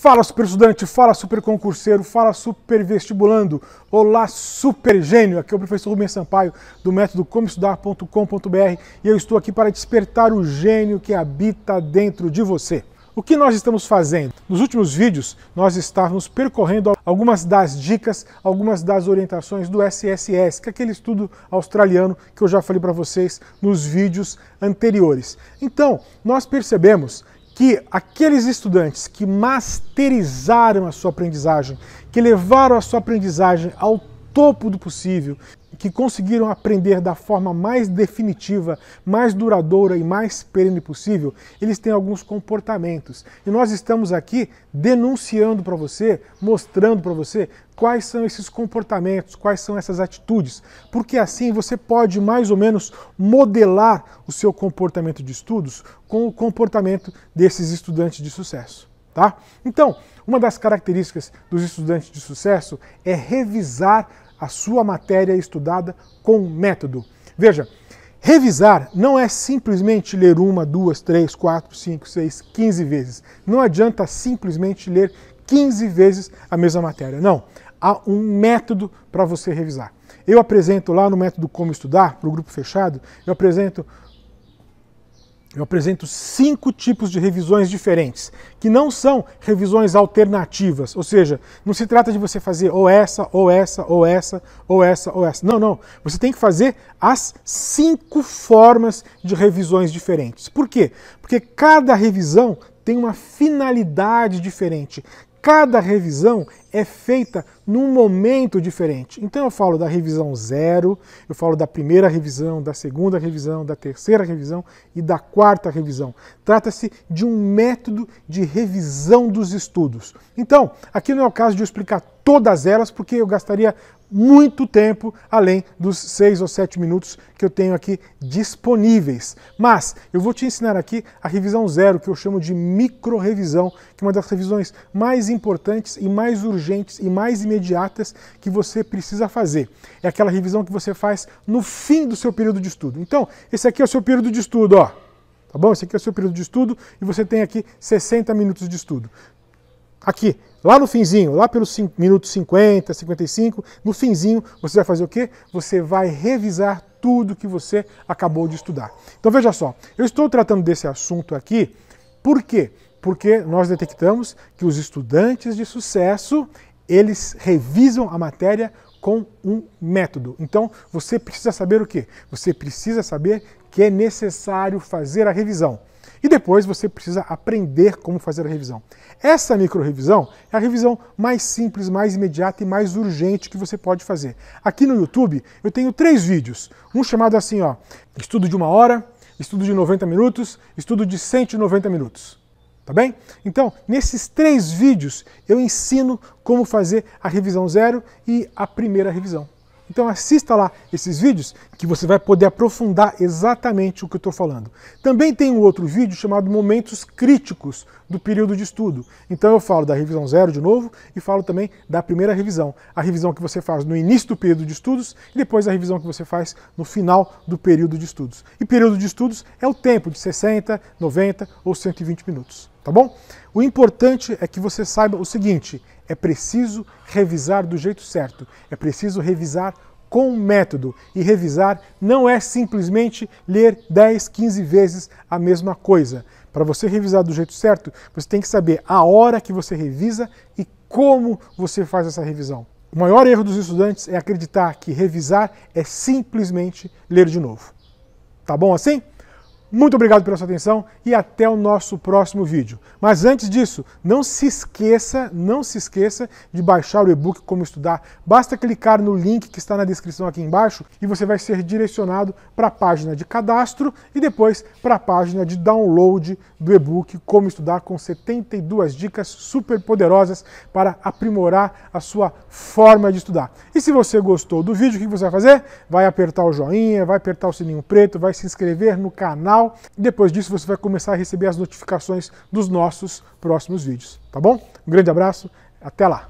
Fala super estudante, fala super concurseiro, fala super vestibulando. Olá super gênio, aqui é o professor Rubens Sampaio do método Estudar.com.br e eu estou aqui para despertar o gênio que habita dentro de você. O que nós estamos fazendo? Nos últimos vídeos, nós estávamos percorrendo algumas das dicas, algumas das orientações do SSS, que é aquele estudo australiano que eu já falei para vocês nos vídeos anteriores. Então, nós percebemos que aqueles estudantes que masterizaram a sua aprendizagem, que levaram a sua aprendizagem ao topo do possível, que conseguiram aprender da forma mais definitiva, mais duradoura e mais perene possível, eles têm alguns comportamentos. E nós estamos aqui denunciando para você, mostrando para você quais são esses comportamentos, quais são essas atitudes, porque assim você pode mais ou menos modelar o seu comportamento de estudos com o comportamento desses estudantes de sucesso. Tá? Então, uma das características dos estudantes de sucesso é revisar a sua matéria estudada com método. Veja, revisar não é simplesmente ler uma, duas, três, quatro, cinco, seis, quinze vezes. Não adianta simplesmente ler 15 vezes a mesma matéria. Não. Há um método para você revisar. Eu apresento lá no método Como Estudar, para o grupo fechado, eu apresento eu apresento cinco tipos de revisões diferentes, que não são revisões alternativas, ou seja, não se trata de você fazer ou essa, ou essa, ou essa, ou essa, ou essa. Não, não. Você tem que fazer as cinco formas de revisões diferentes. Por quê? Porque cada revisão tem uma finalidade diferente, cada revisão é feita num momento diferente. Então eu falo da revisão zero, eu falo da primeira revisão, da segunda revisão, da terceira revisão e da quarta revisão. Trata-se de um método de revisão dos estudos. Então, aqui não é o caso de eu explicar todas elas, porque eu gastaria muito tempo além dos seis ou sete minutos que eu tenho aqui disponíveis. Mas eu vou te ensinar aqui a revisão zero, que eu chamo de micro-revisão, que é uma das revisões mais importantes e mais urgentes e mais imediatas que você precisa fazer. É aquela revisão que você faz no fim do seu período de estudo. Então, esse aqui é o seu período de estudo, ó. Tá bom? Esse aqui é o seu período de estudo e você tem aqui 60 minutos de estudo. Aqui, lá no finzinho, lá pelos minutos 50, 55, no finzinho, você vai fazer o quê? Você vai revisar tudo que você acabou de estudar. Então veja só, eu estou tratando desse assunto aqui, por quê? Porque nós detectamos que os estudantes de sucesso, eles revisam a matéria com um método. Então, você precisa saber o quê? Você precisa saber que é necessário fazer a revisão. E depois você precisa aprender como fazer a revisão. Essa micro-revisão é a revisão mais simples, mais imediata e mais urgente que você pode fazer. Aqui no YouTube eu tenho três vídeos. Um chamado assim, ó, estudo de uma hora, estudo de 90 minutos, estudo de 190 minutos. Tá bem? Então, nesses três vídeos eu ensino como fazer a revisão zero e a primeira revisão. Então assista lá esses vídeos que você vai poder aprofundar exatamente o que eu estou falando. Também tem um outro vídeo chamado Momentos Críticos do período de estudo. Então eu falo da revisão zero de novo e falo também da primeira revisão. A revisão que você faz no início do período de estudos e depois a revisão que você faz no final do período de estudos. E período de estudos é o tempo de 60, 90 ou 120 minutos tá bom? O importante é que você saiba o seguinte: é preciso revisar do jeito certo, é preciso revisar com método. E revisar não é simplesmente ler 10, 15 vezes a mesma coisa. Para você revisar do jeito certo, você tem que saber a hora que você revisa e como você faz essa revisão. O maior erro dos estudantes é acreditar que revisar é simplesmente ler de novo. Tá bom assim? Muito obrigado pela sua atenção e até o nosso próximo vídeo. Mas antes disso, não se esqueça, não se esqueça de baixar o e-book Como Estudar. Basta clicar no link que está na descrição aqui embaixo e você vai ser direcionado para a página de cadastro e depois para a página de download do e-book Como Estudar com 72 dicas super poderosas para aprimorar a sua forma de estudar. E se você gostou do vídeo, o que você vai fazer? Vai apertar o joinha, vai apertar o sininho preto, vai se inscrever no canal canal. Depois disso você vai começar a receber as notificações dos nossos próximos vídeos, tá bom? Um grande abraço, até lá!